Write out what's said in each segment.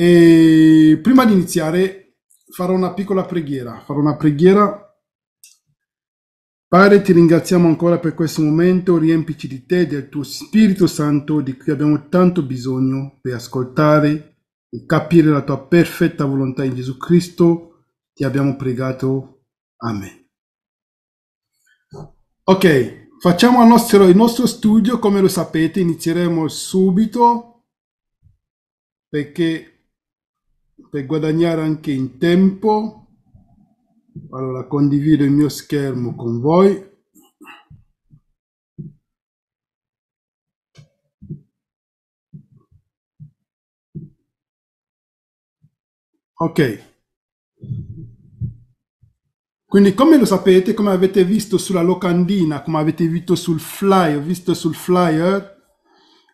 E prima di iniziare farò una piccola preghiera, farò una preghiera. Padre, ti ringraziamo ancora per questo momento, riempici di te, del tuo Spirito Santo, di cui abbiamo tanto bisogno per ascoltare e capire la tua perfetta volontà in Gesù Cristo. Ti abbiamo pregato. Amen. Ok, facciamo il nostro, il nostro studio, come lo sapete, inizieremo subito perché per guadagnare anche in tempo allora condivido il mio schermo con voi ok quindi come lo sapete come avete visto sulla locandina come avete visto sul flyer visto sul flyer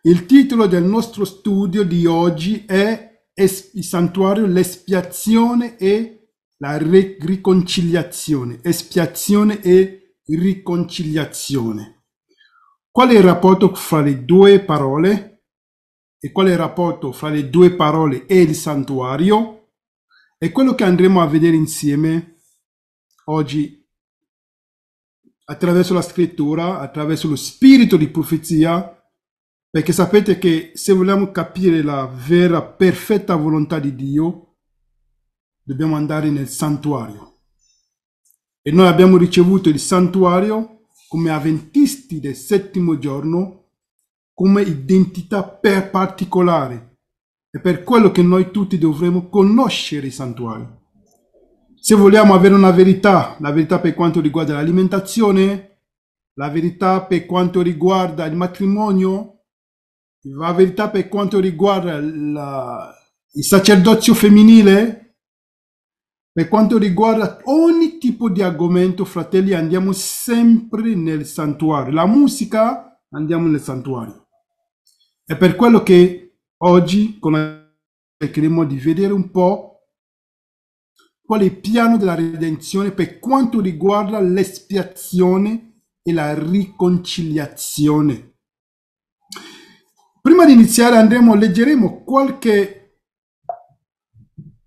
il titolo del nostro studio di oggi è il santuario, l'espiazione e la riconciliazione, espiazione e riconciliazione. Qual è il rapporto fra le due parole? E qual è il rapporto fra le due parole e il santuario? È quello che andremo a vedere insieme oggi attraverso la scrittura, attraverso lo spirito di profezia perché sapete che se vogliamo capire la vera, perfetta volontà di Dio, dobbiamo andare nel santuario. E noi abbiamo ricevuto il santuario come avventisti del settimo giorno, come identità per particolare. E per quello che noi tutti dovremo conoscere il santuario. Se vogliamo avere una verità, la verità per quanto riguarda l'alimentazione, la verità per quanto riguarda il matrimonio, la verità per quanto riguarda la, il sacerdozio femminile, per quanto riguarda ogni tipo di argomento, fratelli, andiamo sempre nel santuario. La musica, andiamo nel santuario. È per quello che oggi cercheremo di vedere un po' qual è il piano della redenzione per quanto riguarda l'espiazione e la riconciliazione. Prima di iniziare andremo, leggeremo qualche,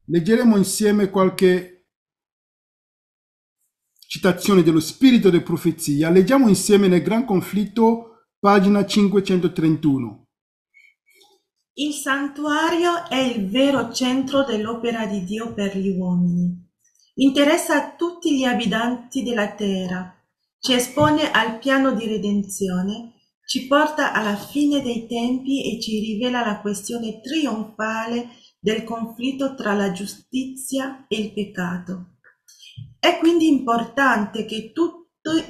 leggeremo insieme qualche citazione dello spirito di profezia. Leggiamo insieme nel Gran Conflitto, pagina 531. Il santuario è il vero centro dell'opera di Dio per gli uomini. Interessa a tutti gli abitanti della terra, ci espone al piano di redenzione ci porta alla fine dei tempi e ci rivela la questione trionfale del conflitto tra la giustizia e il peccato. È quindi importante che tutto,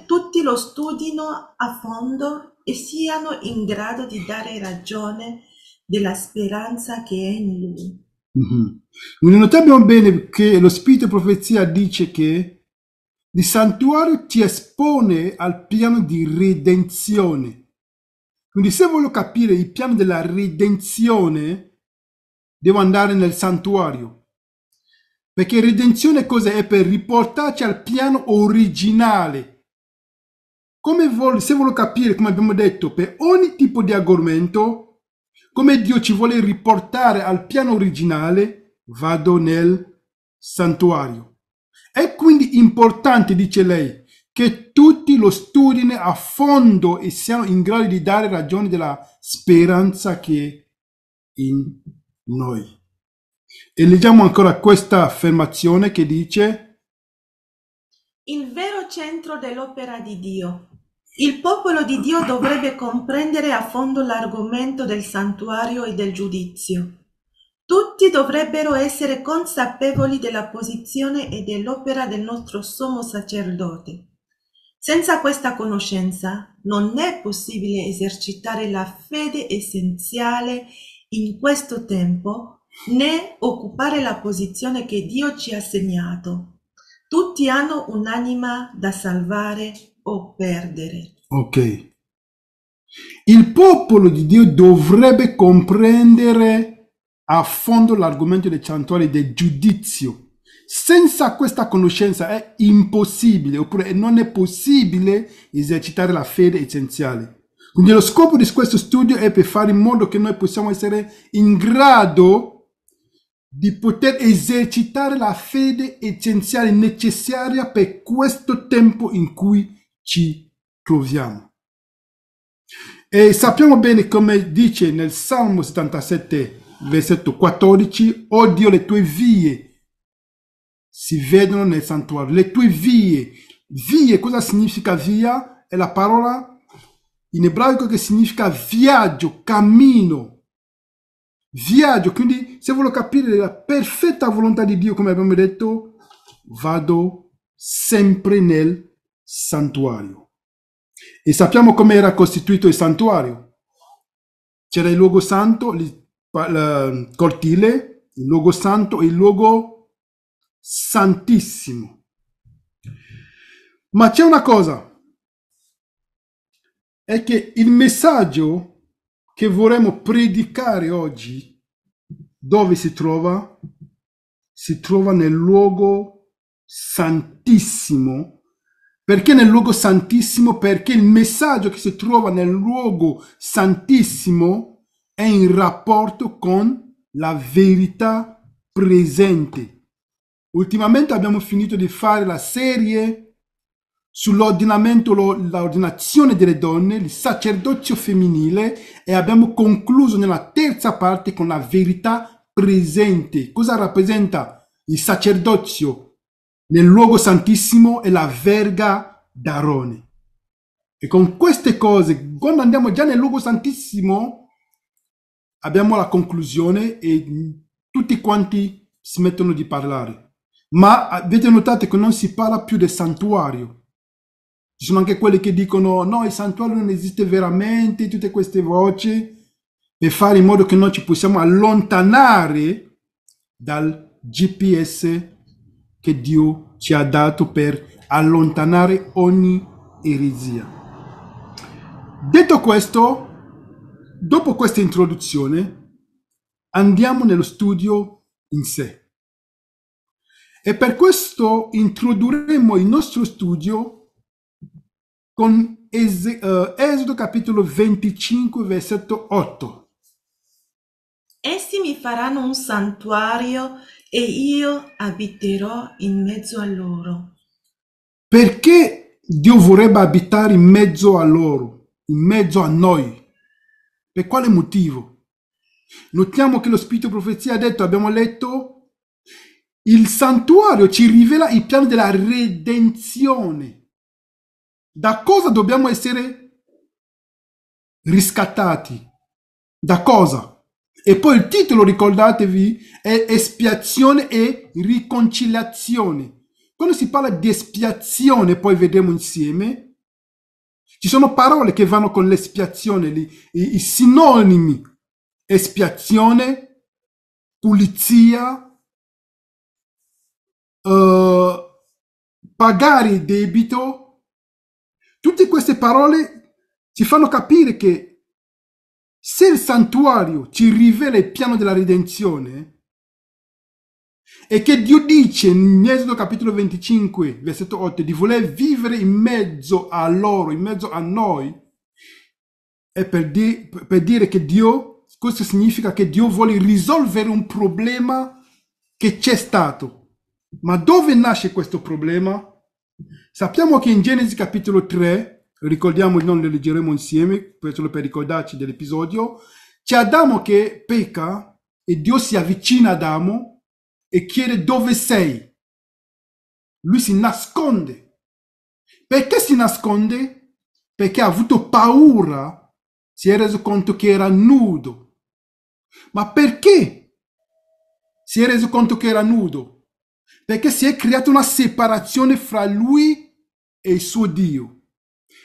tutti lo studino a fondo e siano in grado di dare ragione della speranza che è in lui. Mm-hmm. Notiamo bene che lo spirito profezia dice che il santuario ti espone al piano di redenzione quindi se voglio capire il piano della redenzione, devo andare nel santuario. Perché redenzione cosa è? Per riportarci al piano originale. Come voglio, se voglio capire, come abbiamo detto, per ogni tipo di argomento, come Dio ci vuole riportare al piano originale, vado nel santuario. È quindi importante, dice lei, che tutti lo studino a fondo e siano in grado di dare ragione della speranza che è in noi. E leggiamo ancora questa affermazione che dice Il vero centro dell'opera di Dio. Il popolo di Dio dovrebbe comprendere a fondo l'argomento del santuario e del giudizio. Tutti dovrebbero essere consapevoli della posizione e dell'opera del nostro sommo sacerdote senza questa conoscenza non è possibile esercitare la fede essenziale in questo tempo né occupare la posizione che Dio ci ha segnato. Tutti hanno un'anima da salvare o perdere. Ok. Il popolo di Dio dovrebbe comprendere a fondo l'argomento del santuario del giudizio senza questa conoscenza è impossibile, oppure non è possibile esercitare la fede essenziale. Quindi lo scopo di questo studio è per fare in modo che noi possiamo essere in grado di poter esercitare la fede essenziale necessaria per questo tempo in cui ci troviamo. E sappiamo bene come dice nel Salmo 77, versetto 14, odio le tue vie si vedono nel santuario. Le tue vie. Vie, cosa significa via? È la parola in ebraico che significa viaggio, cammino. Viaggio, quindi se voglio capire la perfetta volontà di Dio, come abbiamo detto, vado sempre nel santuario. E sappiamo come era costituito il santuario. C'era il luogo santo, il cortile, il luogo santo e il luogo santissimo. Ma c'è una cosa, è che il messaggio che vorremmo predicare oggi, dove si trova? Si trova nel luogo santissimo perché nel luogo santissimo? Perché il messaggio che si trova nel luogo santissimo è in rapporto con la verità presente. Ultimamente abbiamo finito di fare la serie sull'ordinamento, l'ordinazione delle donne, il sacerdozio femminile e abbiamo concluso nella terza parte con la verità presente. Cosa rappresenta il sacerdozio nel luogo santissimo e la verga d'Arone? E con queste cose, quando andiamo già nel luogo santissimo, abbiamo la conclusione e tutti quanti smettono di parlare. Ma ah, avete notato che non si parla più del santuario. Ci sono anche quelli che dicono no, il santuario non esiste veramente, tutte queste voci, per fare in modo che noi ci possiamo allontanare dal GPS che Dio ci ha dato per allontanare ogni eresia. Detto questo, dopo questa introduzione, andiamo nello studio in sé. E per questo introdurremo il nostro studio con es- uh, eh, Esodo capitolo 25, versetto 8. Essi mi faranno un santuario e io abiterò in mezzo a loro. Perché Dio vorrebbe abitare in mezzo a loro, in mezzo a noi? Per quale motivo? Notiamo che lo Spirito Profezia ha detto, abbiamo letto, il santuario ci rivela il piano della redenzione. Da cosa dobbiamo essere riscattati? Da cosa? E poi il titolo, ricordatevi, è espiazione e riconciliazione. Quando si parla di espiazione, poi vedremo insieme, ci sono parole che vanno con l'espiazione, i, i sinonimi, espiazione, pulizia, eh, pagare il debito, tutte queste parole ci fanno capire che se il santuario ci rivela il piano della redenzione, e che Dio dice in Esodo capitolo 25, versetto 8, di voler vivere in mezzo a loro, in mezzo a noi, è per, di, per dire che Dio, questo significa che Dio vuole risolvere un problema che c'è stato ma dove nasce questo problema? Sappiamo che in Genesi capitolo 3, ricordiamo, non lo leggeremo insieme, solo per ricordarci dell'episodio, c'è Adamo che pecca e Dio si avvicina ad Adamo e chiede dove sei. Lui si nasconde. Perché si nasconde? Perché ha avuto paura, si è reso conto che era nudo. Ma perché si è reso conto che era nudo? perché si è creata una separazione fra lui e il suo Dio.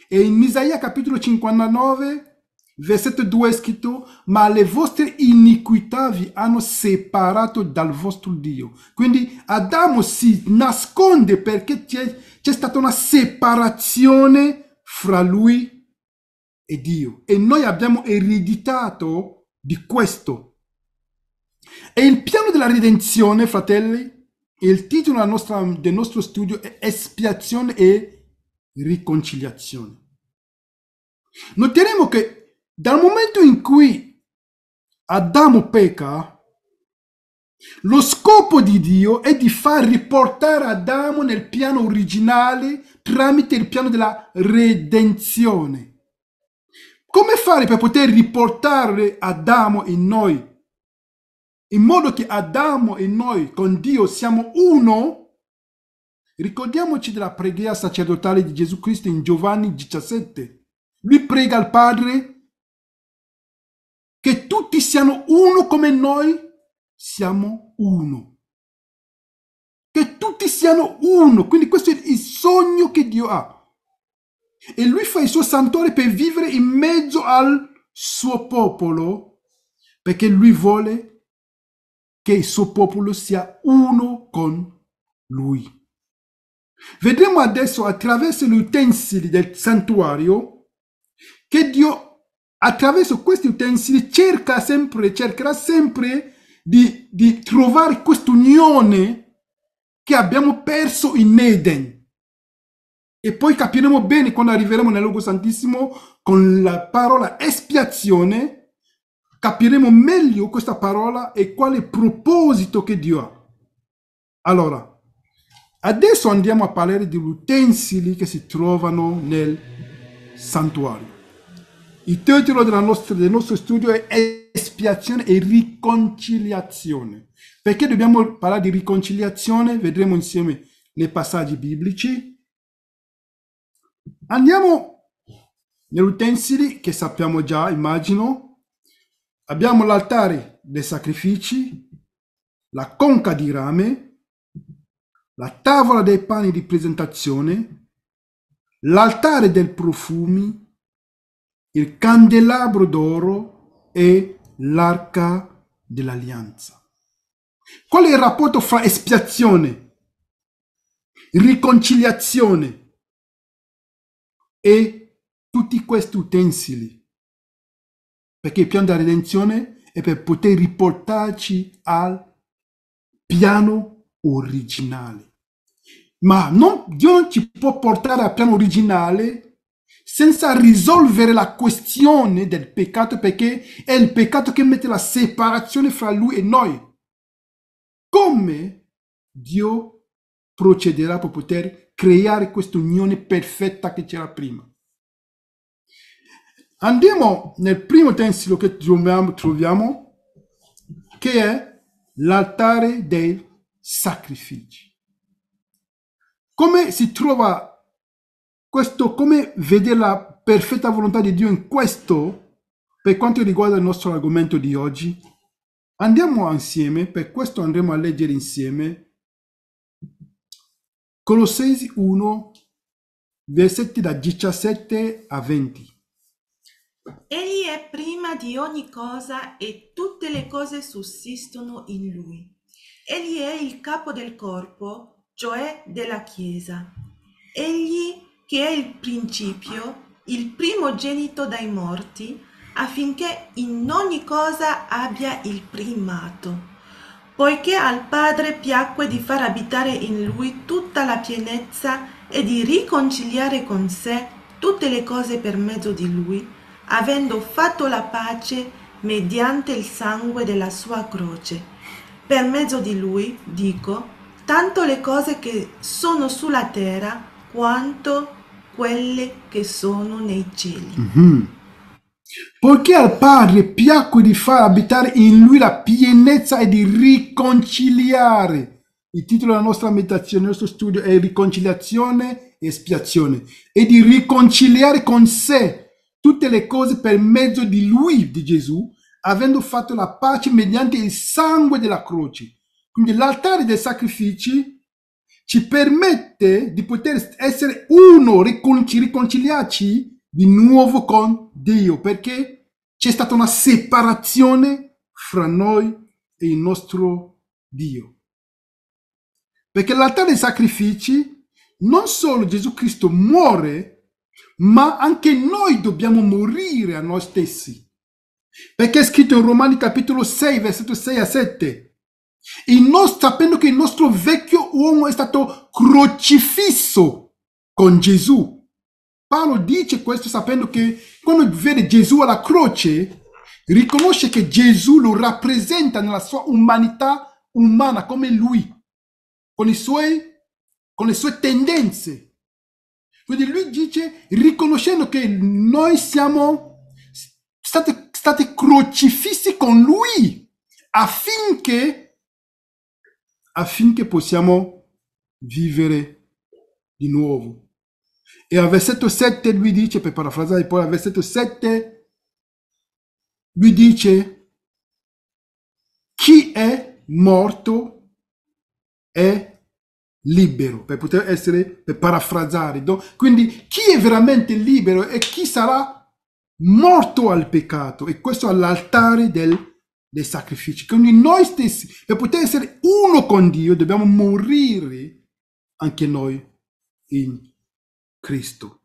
E in Isaia capitolo 59, versetto 2 è scritto, ma le vostre iniquità vi hanno separato dal vostro Dio. Quindi Adamo si nasconde perché c'è, c'è stata una separazione fra lui e Dio. E noi abbiamo ereditato di questo. E il piano della redenzione, fratelli, il titolo nostra, del nostro studio è Espiazione e riconciliazione. Noteremo che dal momento in cui Adamo pecca, lo scopo di Dio è di far riportare Adamo nel piano originale tramite il piano della redenzione. Come fare per poter riportare Adamo in noi in modo che Adamo e noi con Dio siamo uno, ricordiamoci della preghiera sacerdotale di Gesù Cristo in Giovanni 17. Lui prega al Padre che tutti siano uno come noi siamo uno. Che tutti siano uno. Quindi questo è il sogno che Dio ha. E lui fa il suo santuario per vivere in mezzo al suo popolo perché lui vuole che il suo popolo sia uno con lui. Vedremo adesso attraverso gli utensili del santuario che Dio attraverso questi utensili cerca sempre, cercherà sempre di, di trovare quest'unione che abbiamo perso in Eden. E poi capiremo bene quando arriveremo nel luogo santissimo con la parola espiazione capiremo meglio questa parola e quale proposito che Dio ha. Allora, adesso andiamo a parlare degli utensili che si trovano nel santuario. Il titolo nostra, del nostro studio è Espiazione e riconciliazione. Perché dobbiamo parlare di riconciliazione? Vedremo insieme nei passaggi biblici. Andiamo negli utensili che sappiamo già, immagino, Abbiamo l'altare dei sacrifici, la conca di rame, la tavola dei pani di presentazione, l'altare dei profumi, il candelabro d'oro e l'arca dell'alleanza. Qual è il rapporto fra espiazione, riconciliazione e tutti questi utensili? perché il piano della redenzione è per poter riportarci al piano originale. Ma non, Dio non ci può portare al piano originale senza risolvere la questione del peccato, perché è il peccato che mette la separazione fra lui e noi. Come Dio procederà per poter creare questa unione perfetta che c'era prima? Andiamo nel primo tensilo che troviamo, troviamo che è l'altare dei sacrifici. Come si trova questo, come vedere la perfetta volontà di Dio in questo per quanto riguarda il nostro argomento di oggi? Andiamo insieme, per questo andremo a leggere insieme Colossesi 1, versetti da 17 a 20. Egli è prima di ogni cosa e tutte le cose sussistono in lui. Egli è il capo del corpo, cioè della Chiesa. Egli che è il principio, il primogenito dai morti, affinché in ogni cosa abbia il primato. Poiché al Padre piacque di far abitare in lui tutta la pienezza e di riconciliare con sé tutte le cose per mezzo di lui, avendo fatto la pace mediante il sangue della sua croce. Per mezzo di lui, dico, tanto le cose che sono sulla terra quanto quelle che sono nei cieli. Mm-hmm. Poiché al Padre piacque di far abitare in lui la pienezza e di riconciliare. Il titolo della nostra meditazione, del nostro studio è Riconciliazione e Espiazione. E di riconciliare con sé tutte le cose per mezzo di lui, di Gesù, avendo fatto la pace mediante il sangue della croce. Quindi l'altare dei sacrifici ci permette di poter essere uno, riconcili- riconciliarci di nuovo con Dio, perché c'è stata una separazione fra noi e il nostro Dio. Perché l'altare dei sacrifici, non solo Gesù Cristo muore ma anche noi dobbiamo morire a noi stessi. Perché è scritto in Romani capitolo 6, versetto 6 a 7. In noi sapendo che il nostro vecchio uomo è stato crocifisso con Gesù. Paolo dice questo sapendo che quando vede Gesù alla croce, riconosce che Gesù lo rappresenta nella sua umanità umana come lui, con, suoi, con le sue tendenze, quindi lui dice, riconoscendo che noi siamo stati, stati crocifissi con lui affinché, affinché possiamo vivere di nuovo. E al versetto 7 lui dice, per parafrasare poi al versetto 7, lui dice, chi è morto è libero, per poter essere, per parafrasare. Quindi chi è veramente libero e chi sarà morto al peccato? E questo all'altare del dei sacrifici. Quindi noi stessi, per poter essere uno con Dio, dobbiamo morire anche noi in Cristo.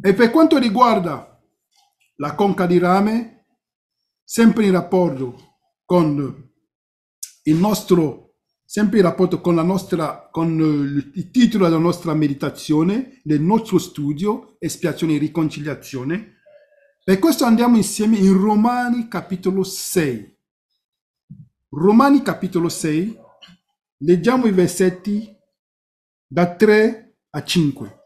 E per quanto riguarda la conca di rame, sempre in rapporto con il nostro sempre in rapporto con, nostra, con, eh, il titolo della nostra meditazione, del nostro studio, espiazione e riconciliazione. Per questo andiamo insieme in Romani capitolo 6. Romani capitolo 6, leggiamo i versetti da 3 a 5.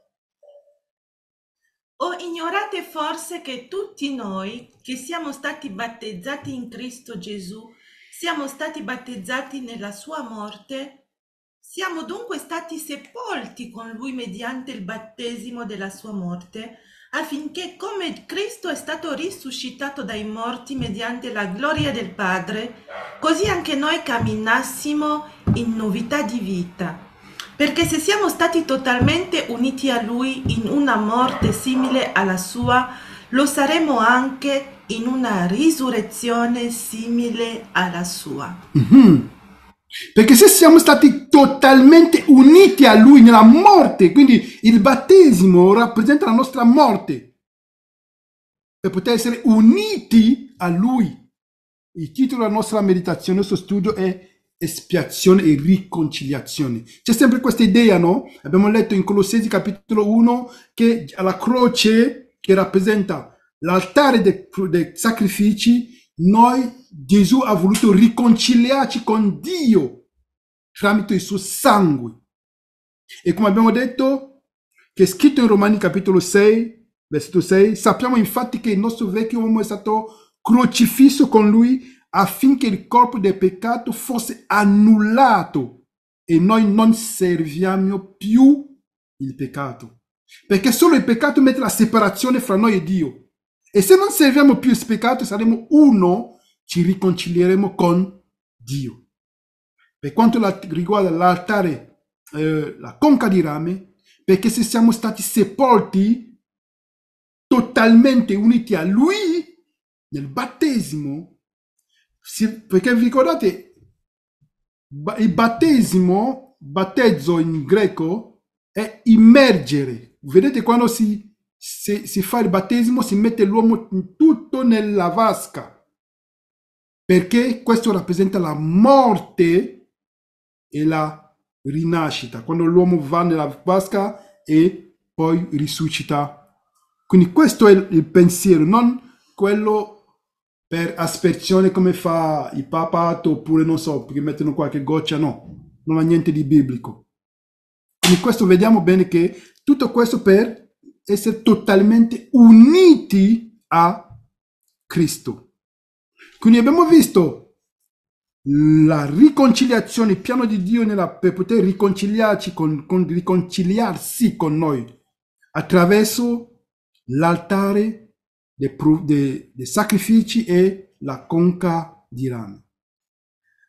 O ignorate forse che tutti noi che siamo stati battezzati in Cristo Gesù, siamo stati battezzati nella sua morte, siamo dunque stati sepolti con lui mediante il battesimo della sua morte, affinché come Cristo è stato risuscitato dai morti mediante la gloria del Padre, così anche noi camminassimo in novità di vita. Perché se siamo stati totalmente uniti a Lui in una morte simile alla sua, lo saremo anche in una risurrezione simile alla sua. Mm-hmm. Perché se siamo stati totalmente uniti a Lui nella morte, quindi il battesimo rappresenta la nostra morte, per poter essere uniti a Lui. Il titolo della nostra meditazione, il nostro studio è espiazione e riconciliazione. C'è sempre questa idea, no? Abbiamo letto in Colossesi capitolo 1 che la croce che rappresenta l'altare dei, dei sacrifici, noi, Gesù ha voluto riconciliarci con Dio tramite il suo sangue. E come abbiamo detto, che è scritto in Romani capitolo 6, versetto 6, sappiamo infatti che il nostro vecchio uomo è stato crocifisso con lui affinché il corpo del peccato fosse annullato e noi non serviamo più il peccato. Perché solo il peccato mette la separazione fra noi e Dio. E se non serviamo più il peccato, saremo uno, ci riconcilieremo con Dio. Per quanto riguarda l'altare, eh, la conca di rame, perché se siamo stati sepolti totalmente uniti a Lui nel battesimo, se, perché vi ricordate, il battesimo, battezzo in greco, è immergere. Vedete quando si se si fa il battesimo, si mette l'uomo tutto nella vasca, perché questo rappresenta la morte e la rinascita, quando l'uomo va nella vasca e poi risuscita. Quindi questo è il pensiero, non quello per aspersione come fa il papato oppure non so, perché mettono qualche goccia, no, non ha niente di biblico. Quindi questo vediamo bene che tutto questo per essere totalmente uniti a Cristo. Quindi abbiamo visto la riconciliazione, il piano di Dio nella, per poter riconciliarci con, con, riconciliarsi con noi attraverso l'altare dei, dei, dei sacrifici e la conca di rame.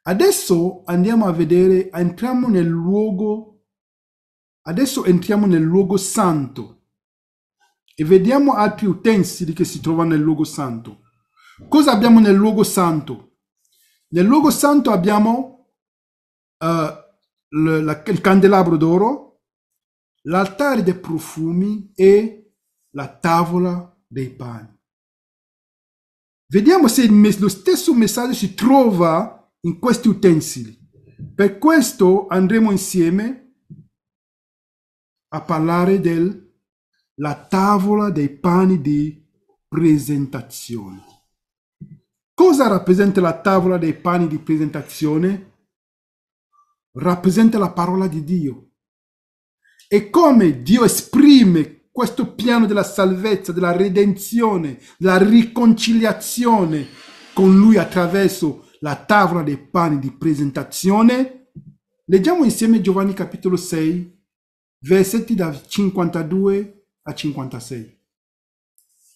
Adesso andiamo a vedere, entriamo nel luogo, adesso entriamo nel luogo santo e vediamo altri utensili che si trovano nel luogo santo. Cosa abbiamo nel luogo santo? Nel luogo santo abbiamo uh, l- la- il candelabro d'oro, l'altare dei profumi e la tavola dei panni. Vediamo se mes- lo stesso messaggio si trova in questi utensili. Per questo andremo insieme a parlare del la tavola dei pani di presentazione. Cosa rappresenta la tavola dei pani di presentazione? Rappresenta la parola di Dio. E come Dio esprime questo piano della salvezza, della redenzione, della riconciliazione con Lui attraverso la tavola dei pani di presentazione, leggiamo insieme Giovanni capitolo 6, versetti da 52 a 56.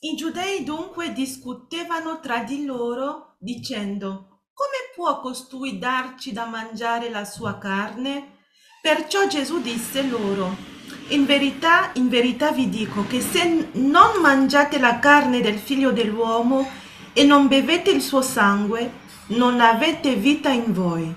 I giudei dunque discutevano tra di loro dicendo come può costui darci da mangiare la sua carne? Perciò Gesù disse loro in verità, in verità vi dico che se non mangiate la carne del figlio dell'uomo e non bevete il suo sangue, non avete vita in voi.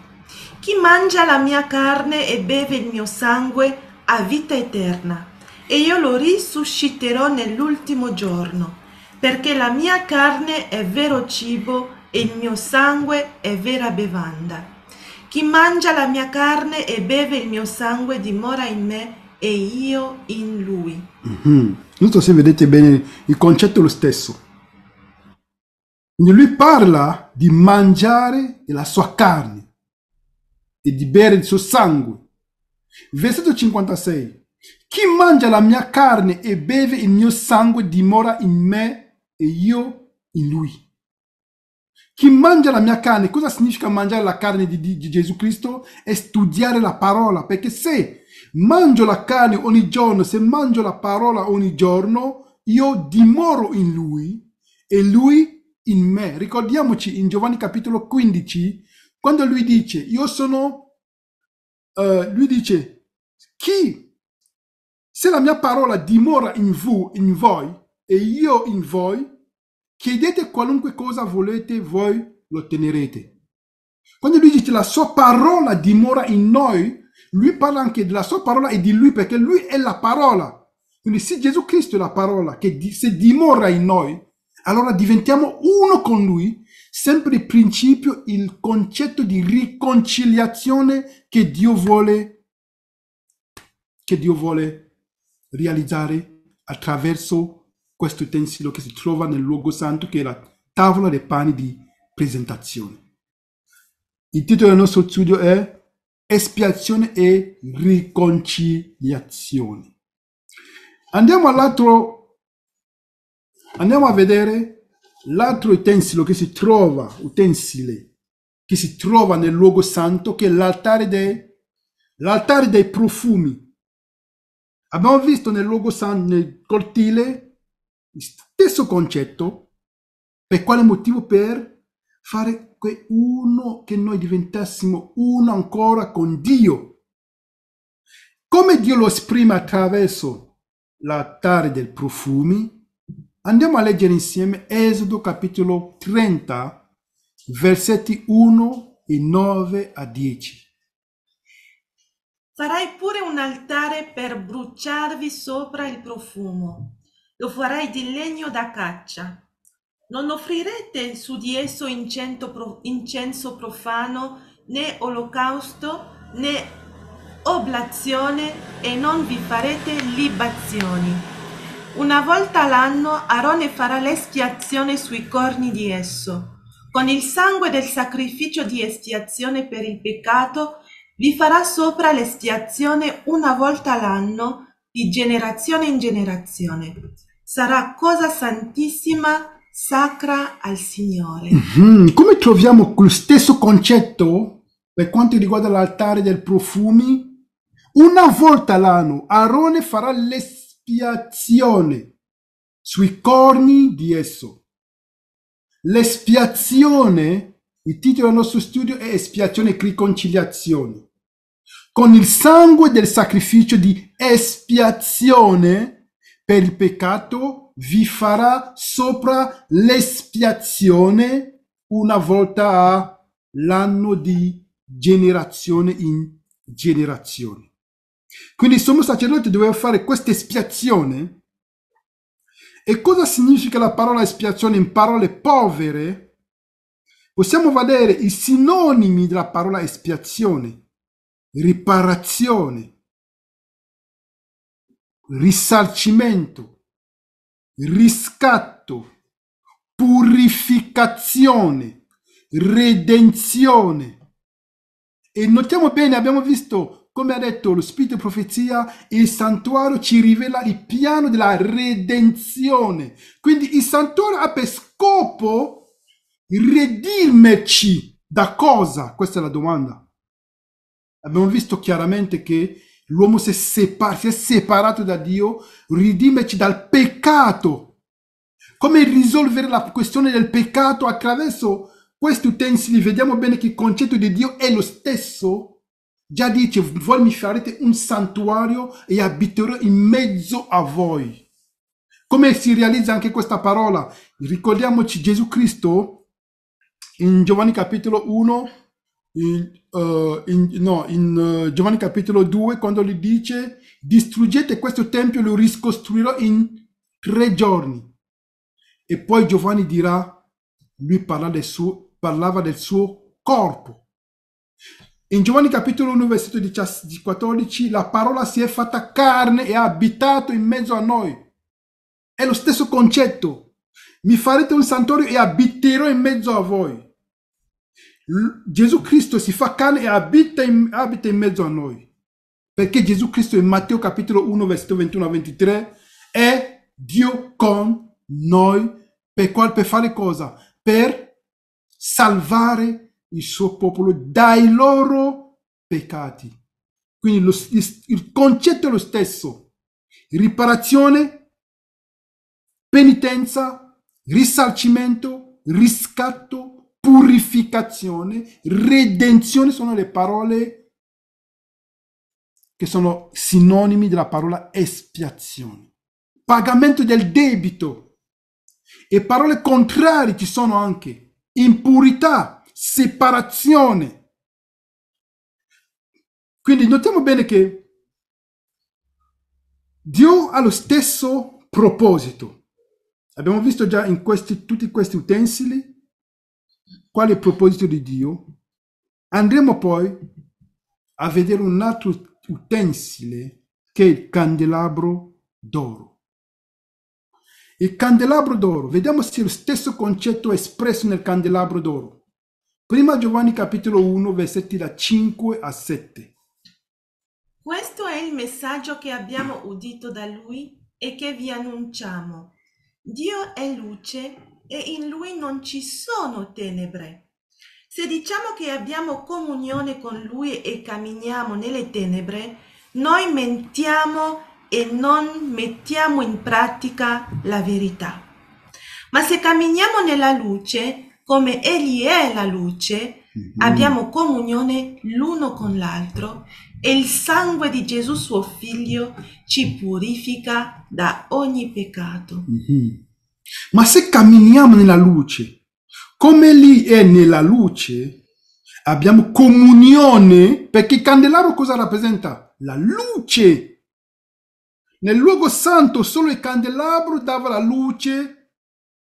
Chi mangia la mia carne e beve il mio sangue ha vita eterna e io lo risusciterò nell'ultimo giorno, perché la mia carne è vero cibo e il mio sangue è vera bevanda. Chi mangia la mia carne e beve il mio sangue dimora in me e io in lui. Mm-hmm. Non so se vedete bene, il concetto è lo stesso. lui parla di mangiare la sua carne e di bere il suo sangue. Versetto 56. Chi mangia la mia carne e beve il mio sangue dimora in me e io in lui. Chi mangia la mia carne, cosa significa mangiare la carne di, di, di Gesù Cristo? È studiare la parola, perché se mangio la carne ogni giorno, se mangio la parola ogni giorno, io dimoro in lui e lui in me. Ricordiamoci in Giovanni capitolo 15, quando lui dice, io sono, uh, lui dice, chi se la mia parola dimora in voi, in voi e io in voi, chiedete qualunque cosa volete, voi lo l'ottenerete. Quando lui dice la sua parola dimora in noi, lui parla anche della sua parola e di lui perché lui è la parola. Quindi se Gesù Cristo è la parola che di, se dimora in noi, allora diventiamo uno con lui, sempre il principio, il concetto di riconciliazione che Dio vuole, che Dio vuole realizzare attraverso questo utensilio che si trova nel luogo santo che è la tavola dei pani di presentazione. Il titolo del nostro studio è Espiazione e riconciliazione. Andiamo all'altro, andiamo a vedere l'altro utensilo che si trova, utensile, che si trova nel luogo santo, che è l'altare dei, l'altare dei profumi. Abbiamo visto nel luogo santo, nel cortile, lo stesso concetto. Per quale motivo? Per fare che uno, che noi diventassimo uno ancora con Dio. Come Dio lo esprime attraverso l'altare del profumi, andiamo a leggere insieme Esodo capitolo 30, versetti 1 e 9 a 10. Farai pure un altare per bruciarvi sopra il profumo. Lo farai di legno da caccia. Non offrirete su di esso incenso profano né olocausto né oblazione e non vi farete libazioni. Una volta all'anno Aarone farà l'estiazione sui corni di esso. Con il sangue del sacrificio di estiazione per il peccato vi farà sopra l'espiazione una volta l'anno di generazione in generazione. Sarà cosa santissima, sacra al Signore. Mm-hmm. Come troviamo lo stesso concetto per quanto riguarda l'altare del profumi? Una volta l'anno Aarone farà l'espiazione sui corni di esso. L'espiazione il titolo del nostro studio è Espiazione e riconciliazione. Con il sangue del sacrificio di espiazione per il peccato vi farà sopra l'espiazione una volta all'anno di generazione in generazione. Quindi il sommo sacerdote doveva fare questa espiazione. E cosa significa la parola espiazione in parole povere? possiamo vedere i sinonimi della parola espiazione, riparazione, risarcimento, riscatto, purificazione, redenzione. E notiamo bene, abbiamo visto, come ha detto lo Spirito di profezia, il santuario ci rivela il piano della redenzione. Quindi il santuario ha per scopo Redimerci da cosa? Questa è la domanda. Abbiamo visto chiaramente che l'uomo si è, separ- si è separato da Dio, redimerci dal peccato. Come risolvere la questione del peccato attraverso questi utensili? Vediamo bene che il concetto di Dio è lo stesso Già dice, voi mi farete un santuario e abiterò in mezzo a voi. Come si realizza anche questa parola? Ricordiamoci Gesù Cristo in Giovanni capitolo 1, in, uh, in, no, in uh, Giovanni capitolo 2, quando gli dice distruggete questo tempio, lo riscostruirò in tre giorni. E poi Giovanni dirà, lui parla del suo, parlava del suo corpo. In Giovanni capitolo 1, versetto 14, la parola si è fatta carne e ha abitato in mezzo a noi. È lo stesso concetto mi farete un santuario e abiterò in mezzo a voi. L- Gesù Cristo si fa cane e abita in, abita in mezzo a noi. Perché Gesù Cristo in Matteo capitolo 1 versetto 21 a 23 è Dio con noi per, qual, per fare cosa? Per salvare il suo popolo dai loro peccati. Quindi lo, il, il concetto è lo stesso. Riparazione, penitenza, risarcimento, riscatto, purificazione, redenzione sono le parole che sono sinonimi della parola espiazione. Pagamento del debito. E parole contrarie ci sono anche. Impurità, separazione. Quindi notiamo bene che Dio ha lo stesso proposito Abbiamo visto già in questi, tutti questi utensili qual è il proposito di Dio. Andremo poi a vedere un altro utensile che è il candelabro d'oro. Il candelabro d'oro, vediamo se lo stesso concetto è espresso nel candelabro d'oro. Prima Giovanni capitolo 1 versetti da 5 a 7. Questo è il messaggio che abbiamo udito da lui e che vi annunciamo Dio è luce e in lui non ci sono tenebre. Se diciamo che abbiamo comunione con lui e camminiamo nelle tenebre, noi mentiamo e non mettiamo in pratica la verità. Ma se camminiamo nella luce, come Egli è la luce, mhm. abbiamo comunione l'uno con l'altro e il sangue di Gesù suo figlio ci purifica da ogni peccato. Mm-hmm. Ma se camminiamo nella luce, come lì è nella luce, abbiamo comunione, perché il candelabro cosa rappresenta? La luce. Nel luogo santo solo il candelabro dava la luce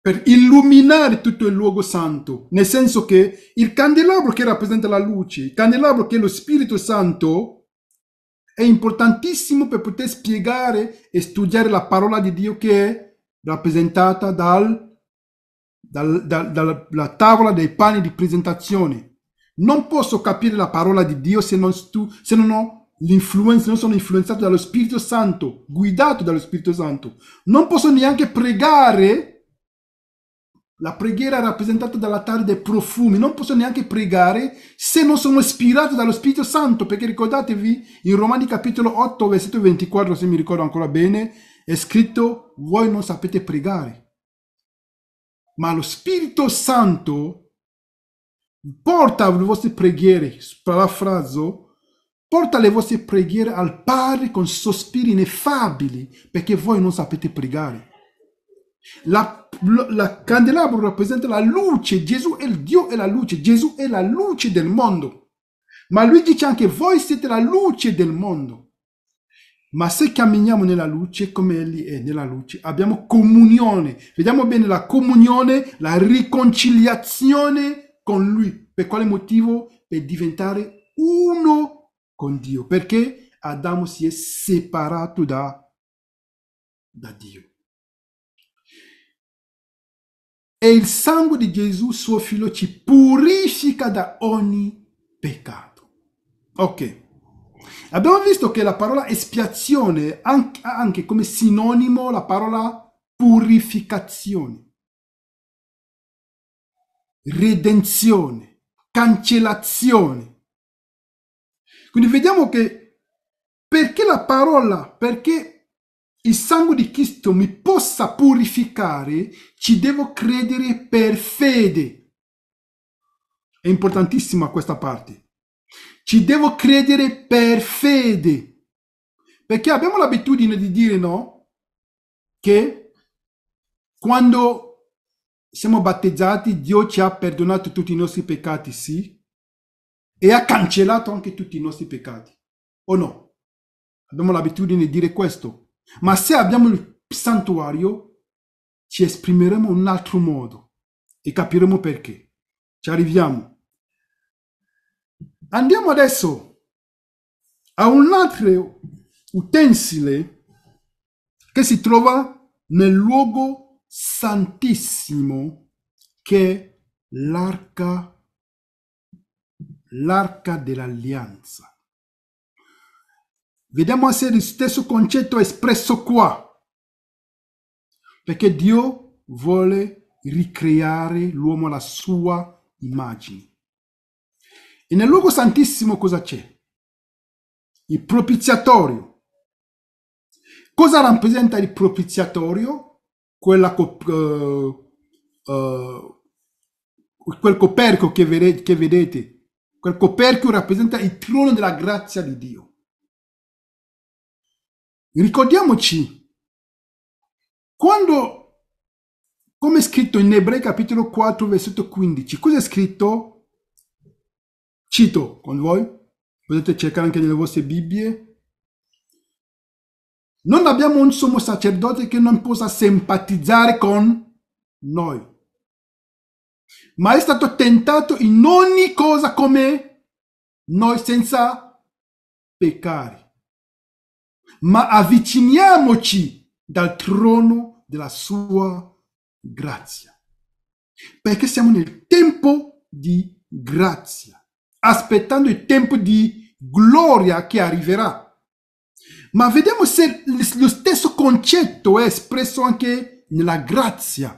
per illuminare tutto il luogo santo, nel senso che il candelabro che rappresenta la luce, il candelabro che è lo Spirito Santo, è importantissimo per poter spiegare e studiare la parola di Dio che è rappresentata dal, dal, dal, dalla tavola dei panni di presentazione. Non posso capire la parola di Dio se non, stu, se non ho l'influenza, non sono influenzato dallo Spirito Santo, guidato dallo Spirito Santo. Non posso neanche pregare la preghiera è rappresentata dall'altare dei profumi. Non posso neanche pregare se non sono ispirato dallo Spirito Santo, perché ricordatevi, in Romani capitolo 8, versetto 24, se mi ricordo ancora bene, è scritto, voi non sapete pregare. Ma lo Spirito Santo porta le vostre preghiere, parafraso, porta le vostre preghiere al Padre con sospiri ineffabili, perché voi non sapete pregare. La, la candelabro rappresenta la luce, Gesù è il Dio e la luce, Gesù è la luce del mondo. Ma lui dice anche voi siete la luce del mondo. Ma se camminiamo nella luce come Egli è nella luce, abbiamo comunione. Vediamo bene la comunione, la riconciliazione con Lui. Per quale motivo? Per diventare uno con Dio. Perché Adamo si è separato da, da Dio. E il sangue di Gesù, suo figlio, ci purifica da ogni peccato. Ok. Abbiamo visto che la parola espiazione ha anche come sinonimo la parola purificazione, redenzione, cancellazione. Quindi vediamo che perché la parola, perché il sangue di Cristo mi possa purificare, ci devo credere per fede. È importantissima questa parte. Ci devo credere per fede. Perché abbiamo l'abitudine di dire no, che quando siamo battezzati Dio ci ha perdonato tutti i nostri peccati, sì, e ha cancellato anche tutti i nostri peccati, o no? Abbiamo l'abitudine di dire questo. Ma se abbiamo il santuario, ci esprimeremo in un altro modo e capiremo perché. Ci arriviamo. Andiamo adesso a un altro utensile che si trova nel luogo santissimo che è l'arca, l'arca dell'alleanza. Vediamo se lo stesso concetto è espresso qua. Perché Dio vuole ricreare l'uomo alla sua immagine. E nel luogo santissimo cosa c'è? Il propiziatorio. Cosa rappresenta il propiziatorio? Quella, uh, uh, quel coperchio che vedete, che vedete. Quel coperchio rappresenta il trono della grazia di Dio. Ricordiamoci, quando, come è scritto in Ebrei capitolo 4, versetto 15, cosa è scritto? Cito con voi, potete cercare anche nelle vostre Bibbie. Non abbiamo un sommo sacerdote che non possa simpatizzare con noi, ma è stato tentato in ogni cosa come noi senza peccare ma avviciniamoci dal trono della sua grazia. Perché siamo nel tempo di grazia, aspettando il tempo di gloria che arriverà. Ma vediamo se lo stesso concetto è espresso anche nella grazia.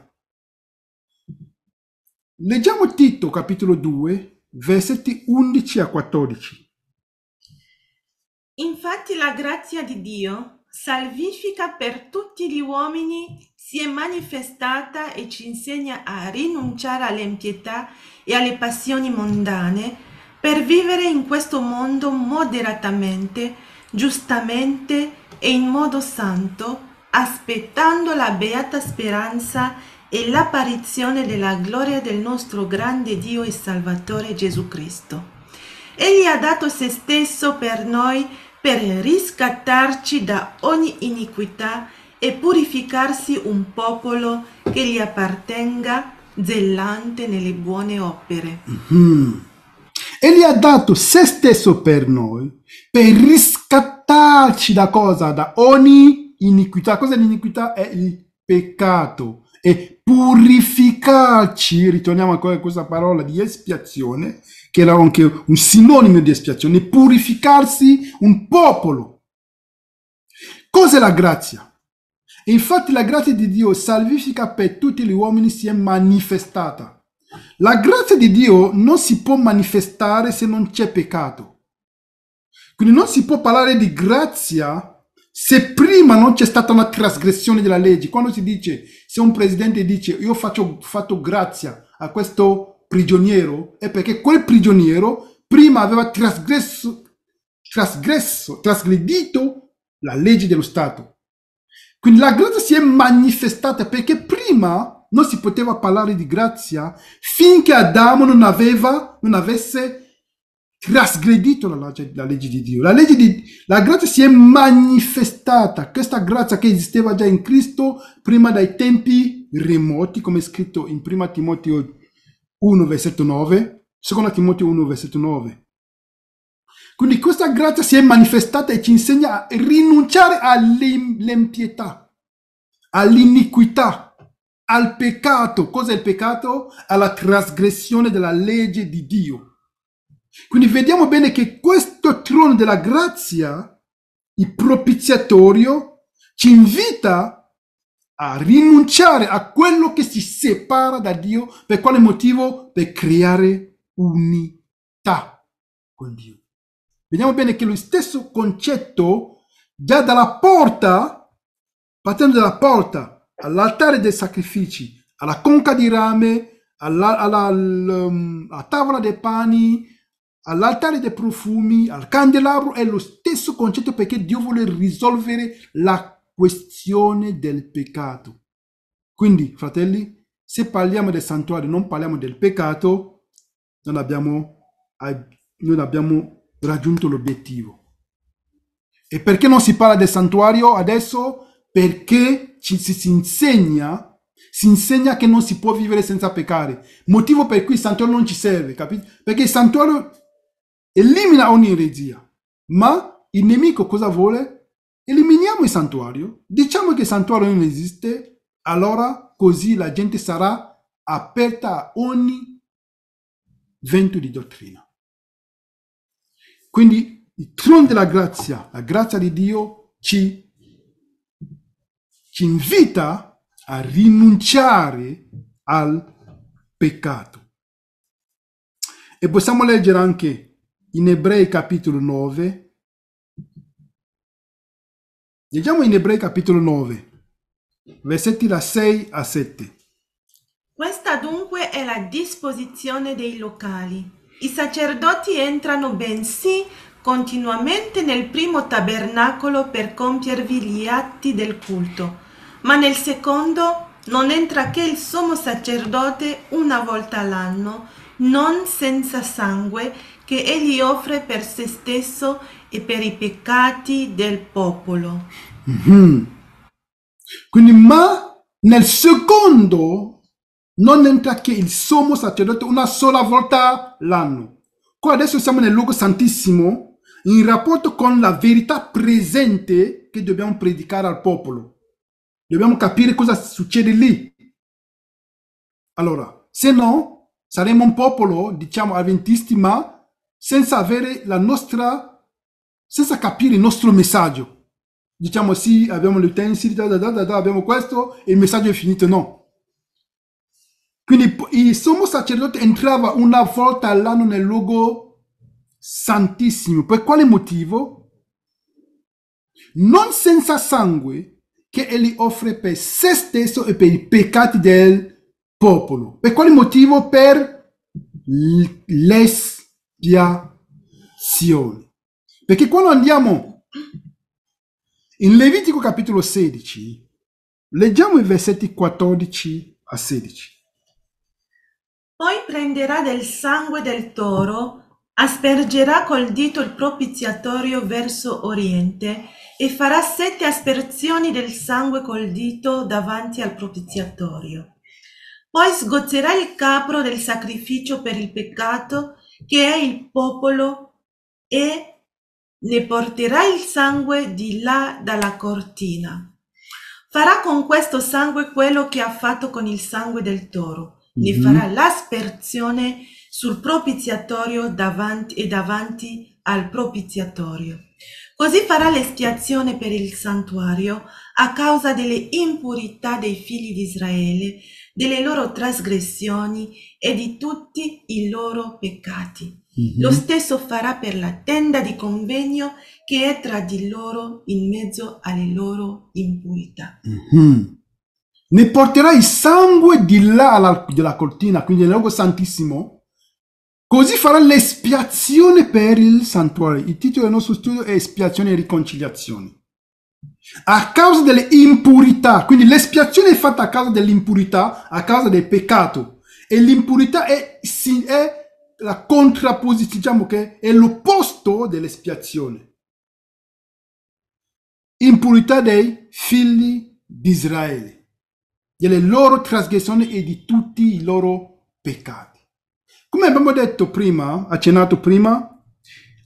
Leggiamo Tito capitolo 2, versetti 11 a 14. Infatti la grazia di Dio, salvifica per tutti gli uomini, si è manifestata e ci insegna a rinunciare all'impietà e alle passioni mondane per vivere in questo mondo moderatamente, giustamente e in modo santo, aspettando la beata speranza e l'apparizione della gloria del nostro grande Dio e Salvatore Gesù Cristo. Egli ha dato se stesso per noi per riscattarci da ogni iniquità e purificarsi un popolo che gli appartenga zelante nelle buone opere. Mm-hmm. Egli ha dato se stesso per noi per riscattarci da cosa? Da ogni iniquità. Cosa è l'iniquità? È il peccato e purificarci, ritorniamo ancora a questa parola di espiazione, che era anche un sinonimo di espiazione, purificarsi un popolo. Cos'è la grazia? E infatti la grazia di Dio salvifica per tutti gli uomini si è manifestata. La grazia di Dio non si può manifestare se non c'è peccato. Quindi non si può parlare di grazia se prima non c'è stata una trasgressione della legge. Quando si dice, se un presidente dice io ho fatto grazia a questo prigioniero è perché quel prigioniero prima aveva trasgresso, trasgresso, trasgredito la legge dello Stato. Quindi la grazia si è manifestata perché prima non si poteva parlare di grazia finché Adamo non, aveva, non avesse trasgredito la legge, la legge di Dio. La, legge di, la grazia si è manifestata, questa grazia che esisteva già in Cristo prima dai tempi remoti, come è scritto in 1 Timoteo 1, versetto 9, seconda Timoteo 1, versetto 9. Quindi questa grazia si è manifestata e ci insegna a rinunciare all'impietà, all'iniquità, al peccato. Cos'è il peccato? Alla trasgressione della legge di Dio. Quindi vediamo bene che questo trono della grazia, il propiziatorio, ci invita a a rinunciare a quello che si separa da Dio. Per quale motivo? Per creare unità con Dio. Vediamo bene che lo stesso concetto, già dalla porta, partendo dalla porta all'altare dei sacrifici, alla conca di rame, alla, alla, um, alla tavola dei pani, all'altare dei profumi, al candelabro, è lo stesso concetto perché Dio vuole risolvere la questione del peccato. Quindi, fratelli, se parliamo del santuario, non parliamo del peccato, non abbiamo, non abbiamo raggiunto l'obiettivo. E perché non si parla del santuario adesso? Perché ci, si, si insegna si insegna che non si può vivere senza peccare. Motivo per cui il santuario non ci serve, capito? Perché il santuario elimina ogni eresia. Ma il nemico cosa vuole? Eliminiamo il santuario, diciamo che il santuario non esiste, allora così la gente sarà aperta a ogni vento di dottrina. Quindi il trono della grazia, la grazia di Dio ci, ci invita a rinunciare al peccato. E possiamo leggere anche in Ebrei capitolo 9, Leggiamo in Ebrei capitolo 9, versetti da 6 a 7. Questa dunque è la disposizione dei locali. I sacerdoti entrano bensì continuamente nel primo tabernacolo per compiervi gli atti del culto, ma nel secondo non entra che il sommo sacerdote una volta all'anno, non senza sangue, che egli offre per se stesso e per i peccati del popolo. Mm-hmm. Quindi ma nel secondo non entra che il sommo sacerdote una sola volta l'anno. Qua adesso siamo nel luogo santissimo in rapporto con la verità presente che dobbiamo predicare al popolo. Dobbiamo capire cosa succede lì. Allora, se no saremo un popolo, diciamo, avventisti, ma senza avere la nostra senza capire il nostro messaggio. Diciamo sì, abbiamo gli utensili, da, da, da, abbiamo questo e il messaggio è finito, no. Quindi il sommo sacerdote entrava una volta all'anno nel luogo santissimo. Per quale motivo? Non senza sangue che egli offre per se stesso e per i peccati del popolo. Per quale motivo? Per l'espiazione. Perché quando andiamo in Levitico capitolo 16, leggiamo i versetti 14 a 16. Poi prenderà del sangue del toro, aspergerà col dito il propiziatorio verso oriente e farà sette aspersioni del sangue col dito davanti al propiziatorio. Poi sgozzerà il capro del sacrificio per il peccato, che è il popolo, e ne porterà il sangue di là dalla cortina. Farà con questo sangue quello che ha fatto con il sangue del toro. Ne mm-hmm. farà l'aspersione sul propiziatorio davanti e davanti al propiziatorio. Così farà l'espiazione per il santuario a causa delle impurità dei figli di Israele, delle loro trasgressioni e di tutti i loro peccati. Mhm. Lo stesso farà per la tenda di convegno che è tra di loro in mezzo alle loro impurità. Mm-hmm. Ne porterà il sangue di là della cortina, quindi nel luogo santissimo. Così farà l'espiazione per il santuario. Il titolo del nostro studio è Espiazione e riconciliazione. A causa delle impurità, quindi l'espiazione è fatta a causa dell'impurità, a causa del peccato. E l'impurità è, è la contrapposizione, diciamo che è l'opposto dell'espiazione. Impurità dei figli di Israele, delle loro trasgressioni e di tutti i loro peccati. Come abbiamo detto prima, accennato prima,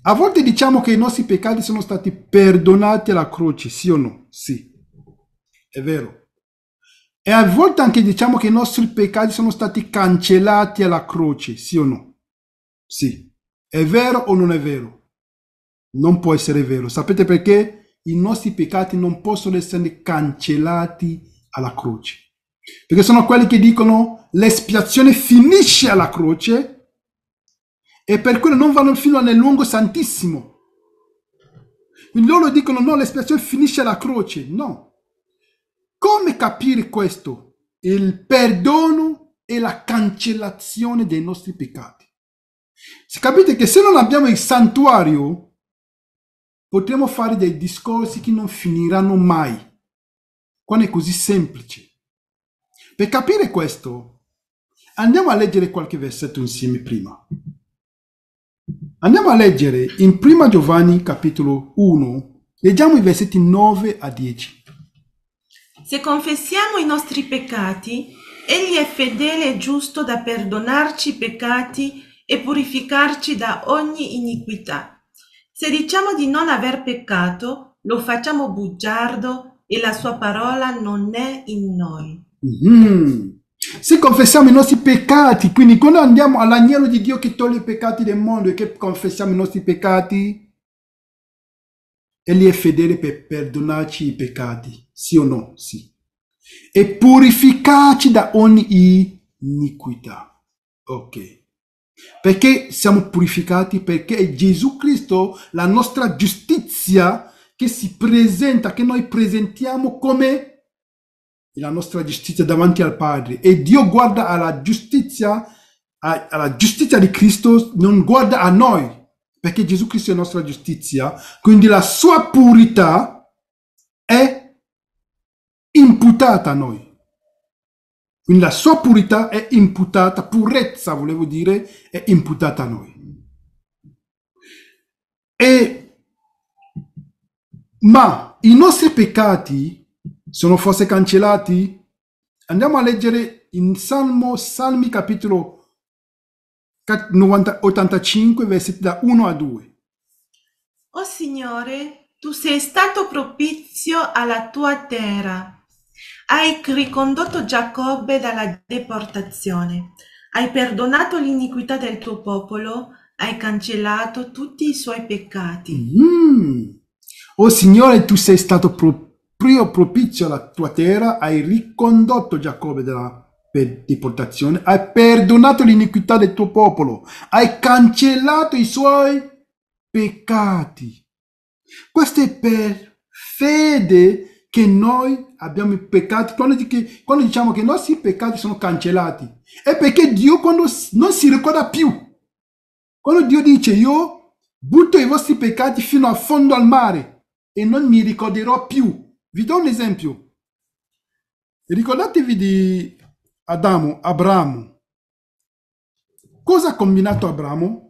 a volte diciamo che i nostri peccati sono stati perdonati alla croce, sì o no? Sì, è vero. E a volte anche diciamo che i nostri peccati sono stati cancellati alla croce, sì o no? Sì. È vero o non è vero? Non può essere vero. Sapete perché? I nostri peccati non possono essere cancellati alla croce. Perché sono quelli che dicono l'espiazione finisce alla croce e per quello non vanno fino nel lungo santissimo. Quindi loro dicono no, l'espiazione finisce alla croce. No. Come capire questo? Il perdono e la cancellazione dei nostri peccati. Se capite che se non abbiamo il santuario, potremo fare dei discorsi che non finiranno mai, quando è così semplice. Per capire questo, andiamo a leggere qualche versetto insieme prima. Andiamo a leggere in 1 Giovanni capitolo 1, leggiamo i versetti 9 a 10. Se confessiamo i nostri peccati, Egli è fedele e giusto da perdonarci i peccati e purificarci da ogni iniquità. Se diciamo di non aver peccato, lo facciamo bugiardo e la sua parola non è in noi. Mm-hmm. Se confessiamo i nostri peccati, quindi quando andiamo all'agnello di Dio che toglie i peccati del mondo e che confessiamo i nostri peccati, Egli è fedele per perdonarci i peccati, sì o no? Sì. E purificarci da ogni iniquità. Ok perché siamo purificati, perché è Gesù Cristo la nostra giustizia che si presenta, che noi presentiamo come la nostra giustizia davanti al Padre. E Dio guarda alla giustizia, alla giustizia di Cristo, non guarda a noi, perché Gesù Cristo è la nostra giustizia. Quindi la sua purità è imputata a noi. Quindi la sua purità è imputata, purezza volevo dire, è imputata a noi. E, ma i nostri peccati sono forse cancellati? Andiamo a leggere in Salmo, Salmi capitolo 85, versetti da 1 a 2. O oh Signore, tu sei stato propizio alla tua terra hai ricondotto Giacobbe dalla deportazione, hai perdonato l'iniquità del tuo popolo, hai cancellato tutti i suoi peccati. Mm. Oh Signore, tu sei stato proprio propizio alla tua terra, hai ricondotto Giacobbe dalla deportazione, hai perdonato l'iniquità del tuo popolo, hai cancellato i suoi peccati. Questo è per fede che noi abbiamo i peccati, quando, quando diciamo che i nostri peccati sono cancellati, è perché Dio quando non si ricorda più. Quando Dio dice io butto i vostri peccati fino a fondo al mare e non mi ricorderò più. Vi do un esempio. Ricordatevi di Adamo, Abramo. Cosa ha combinato Abramo?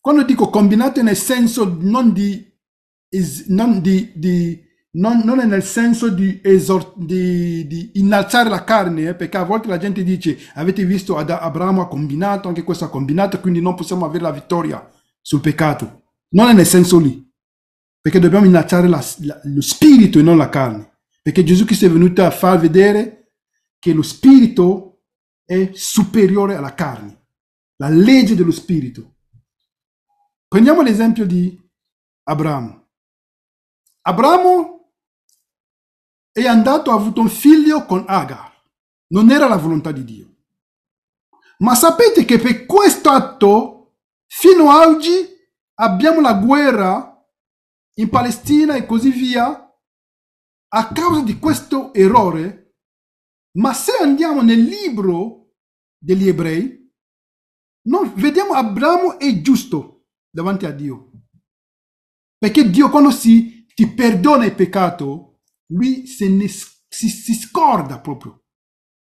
Quando dico combinato nel senso non di es, non, di, di, non, non, è nel senso di, esort, di, di innalzare la carne, eh, perché a volte la gente dice, avete visto Ad- Abramo ha combinato, anche questo ha combinato, quindi non possiamo avere la vittoria sul peccato. Non è nel senso lì, perché dobbiamo innalzare la, la, lo spirito e non la carne, perché Gesù Cristo è venuto a far vedere che lo spirito è superiore alla carne, la legge dello spirito. Prendiamo l'esempio di Abramo. Abramo è andato, ha avuto un figlio con Agar. Non era la volontà di Dio. Ma sapete che per questo atto, fino ad oggi, abbiamo la guerra in Palestina e così via, a causa di questo errore. Ma se andiamo nel libro degli ebrei, noi vediamo Abramo è giusto davanti a Dio. Perché Dio quando si ti perdona il peccato, lui se ne, si, si scorda proprio.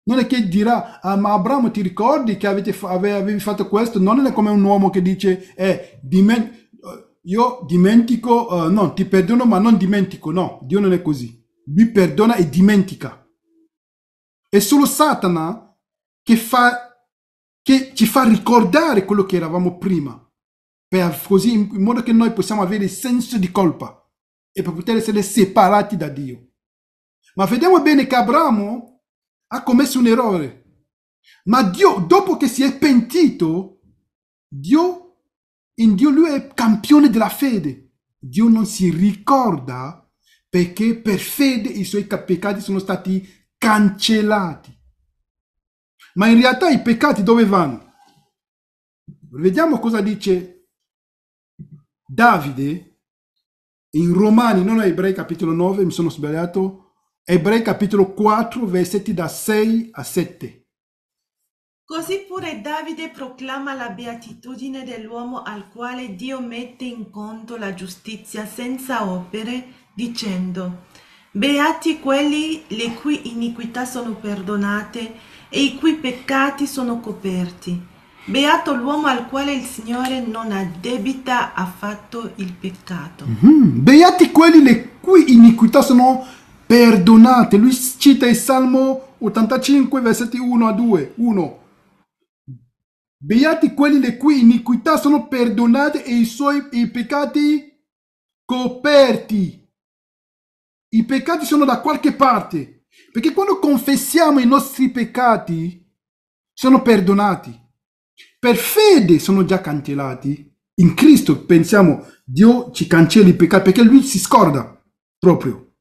Non è che dirà, ah, ma Abramo ti ricordi che avete, avevi fatto questo? Non è come un uomo che dice, eh, diment eh, io dimentico, uh, no, ti perdono ma non dimentico, no, Dio non è così. Lui perdona e dimentica. È solo Satana che, fa, che ci fa ricordare quello che eravamo prima, per così in modo che noi possiamo avere il senso di colpa e per poter essere separati da Dio. Ma vediamo bene che Abramo ha commesso un errore. Ma Dio, dopo che si è pentito, Dio, in Dio lui è campione della fede. Dio non si ricorda perché per fede i suoi peccati sono stati cancellati. Ma in realtà i peccati dove vanno? Vediamo cosa dice Davide in Romani, non Ebrei capitolo 9, mi sono sbagliato, Ebrei capitolo 4, versetti da 6 a 7. Così pure Davide proclama la beatitudine dell'uomo al quale Dio mette in conto la giustizia senza opere, dicendo, Beati quelli le cui iniquità sono perdonate e i cui peccati sono coperti. Beato l'uomo al quale il Signore non addebita affatto il peccato. Mm-hmm. Beati quelli le cui iniquità sono perdonate. Lui cita il Salmo 85, versetti 1 a 2. 1. Beati quelli le cui iniquità sono perdonate e i suoi i peccati coperti. I peccati sono da qualche parte. Perché quando confessiamo i nostri peccati, sono perdonati per fede sono già cancellati. In Cristo pensiamo Dio ci cancella i peccati perché lui si scorda proprio.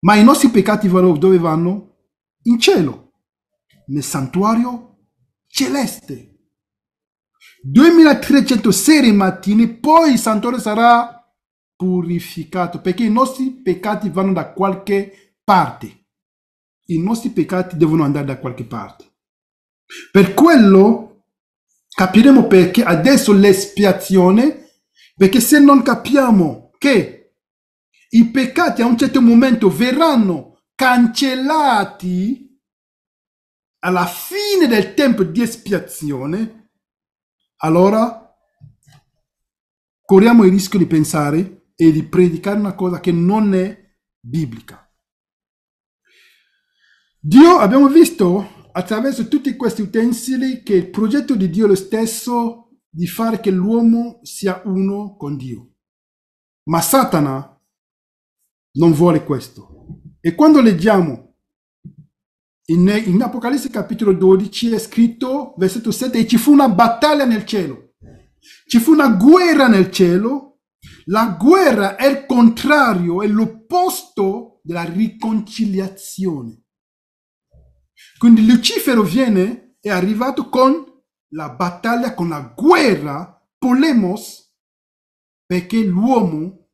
Ma i nostri peccati dove vanno? In cielo, nel santuario celeste. 2300 sere e poi il santuario sarà purificato perché i nostri peccati vanno da qualche parte. I nostri peccati devono andare da qualche parte. Per quello capiremo perché adesso l'espiazione, perché se non capiamo che i peccati a un certo momento verranno cancellati alla fine del tempo di espiazione, allora corriamo il rischio di pensare e di predicare una cosa che non è biblica. Dio, abbiamo visto, attraverso tutti questi utensili che il progetto di Dio lo stesso di fare che l'uomo sia uno con Dio. Ma Satana non vuole questo. E quando leggiamo in, in Apocalisse capitolo 12 è scritto, versetto 7, e ci fu una battaglia nel cielo. Ci fu una guerra nel cielo. La guerra è il contrario, è l'opposto della riconciliazione. Quindi Lucifero viene, è arrivato con la battaglia, con la guerra, polemos, perché l'uomo,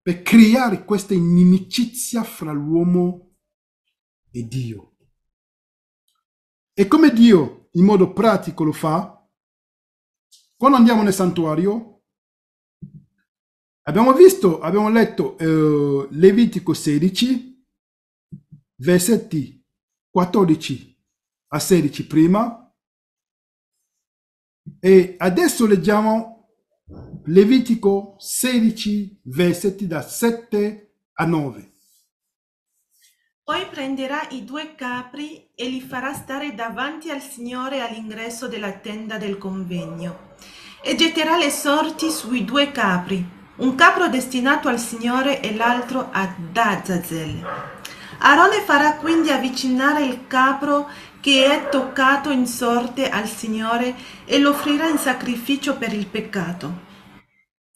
per creare questa inimicizia fra l'uomo e Dio. E come Dio in modo pratico lo fa? Quando andiamo nel santuario, abbiamo visto, abbiamo letto eh, Levitico 16, versetti 14 a 16 prima e adesso leggiamo Levitico 16 versetti da 7 a 9. Poi prenderà i due capri e li farà stare davanti al Signore all'ingresso della tenda del convegno e getterà le sorti sui due capri, un capro destinato al Signore e l'altro ad Azazel. Aarone farà quindi avvicinare il capro che è toccato in sorte al Signore e lo offrirà in sacrificio per il peccato.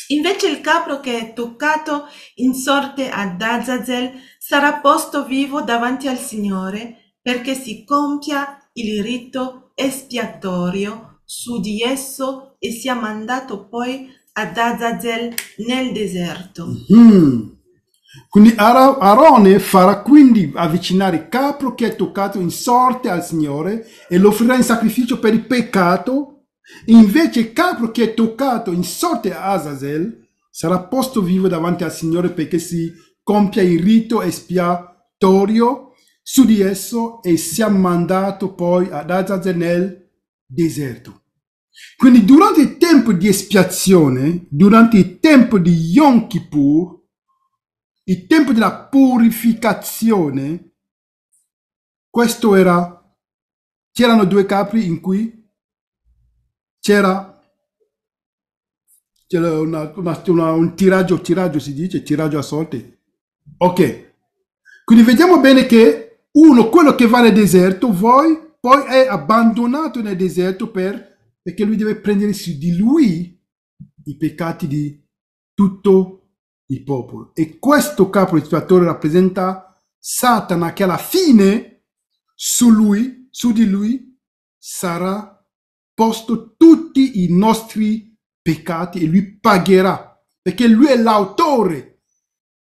Invece il capro che è toccato in sorte ad Azazel sarà posto vivo davanti al Signore perché si compia il rito espiatorio su di esso e sia mandato poi ad Azazel nel deserto. Mm-hmm. Quindi Aarone farà quindi avvicinare il capro che è toccato in sorte al Signore e lo offrirà in sacrificio per il peccato. Invece il capro che è toccato in sorte a Azazel sarà posto vivo davanti al Signore perché si compia il rito espiatorio su di esso e sia mandato poi ad Azazel nel deserto. Quindi durante il tempo di espiazione, durante il tempo di Yom Kippur, il tempo della purificazione, questo era, c'erano due capri in cui c'era c'era una, una, una, un tiraggio, tiraggio si dice, tiraggio a sorte. Ok, quindi vediamo bene che uno, quello che va nel deserto, voi, poi è abbandonato nel deserto per, perché lui deve prendere su di lui i peccati di tutto il popolo. E questo capo espiatore rappresenta Satana che alla fine su lui, su di lui, sarà posto tutti i nostri peccati e lui pagherà, perché lui è l'autore,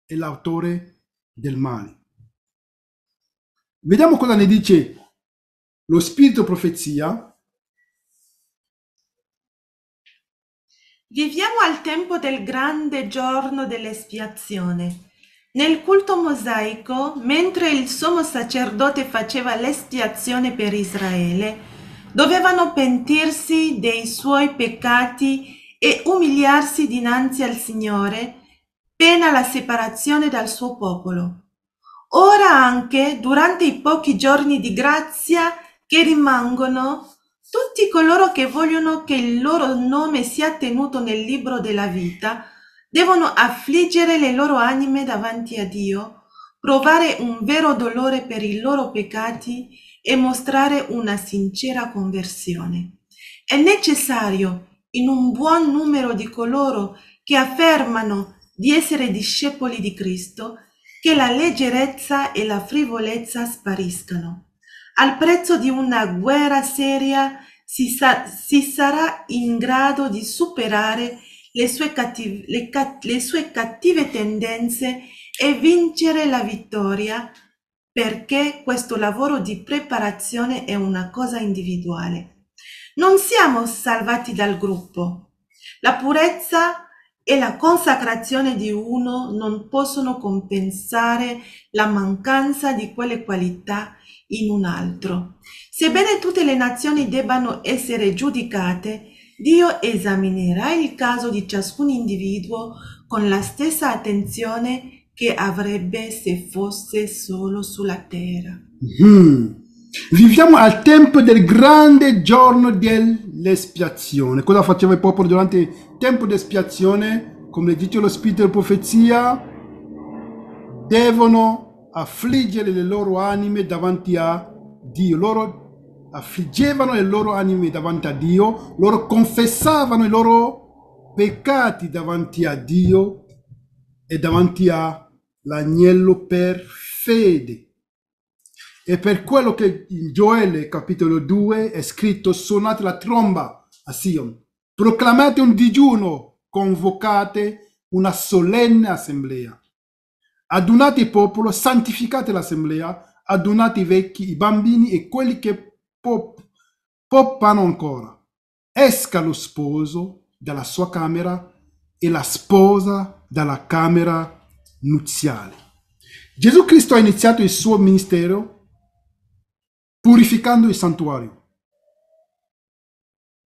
è l'autore del male. Vediamo cosa ne dice lo spirito profezia Viviamo al tempo del grande giorno dell'espiazione. Nel culto mosaico, mentre il sommo sacerdote faceva l'espiazione per Israele, dovevano pentirsi dei suoi peccati e umiliarsi dinanzi al Signore, pena la separazione dal suo popolo. Ora anche, durante i pochi giorni di grazia che rimangono, tutti coloro che vogliono che il loro nome sia tenuto nel libro della vita devono affliggere le loro anime davanti a Dio, provare un vero dolore per i loro peccati e mostrare una sincera conversione. È necessario in un buon numero di coloro che affermano di essere discepoli di Cristo che la leggerezza e la frivolezza spariscano. Al prezzo di una guerra seria si, sa- si sarà in grado di superare le sue, cattiv- le, ca- le sue cattive tendenze e vincere la vittoria perché questo lavoro di preparazione è una cosa individuale. Non siamo salvati dal gruppo. La purezza e la consacrazione di uno non possono compensare la mancanza di quelle qualità in un altro. Sebbene tutte le nazioni debbano essere giudicate, Dio esaminerà il caso di ciascun individuo con la stessa attenzione che avrebbe se fosse solo sulla terra. Mm. Viviamo al tempo del grande giorno dell'espiazione. Cosa faceva il popolo durante il tempo d'espiazione? Come dice lo spirito di profezia, devono affliggere le loro anime davanti a Dio. Loro affliggevano le loro anime davanti a Dio, loro confessavano i loro peccati davanti a Dio e davanti all'agnello per fede. E per quello che in Gioele capitolo 2 è scritto suonate la tromba a Sion, proclamate un digiuno, convocate una solenne assemblea. Adunate il popolo, santificate l'assemblea, adunate i vecchi, i bambini e quelli che pop, poppano ancora. Esca lo sposo dalla sua camera e la sposa dalla camera nuziale. Gesù Cristo ha iniziato il suo ministero purificando il santuario.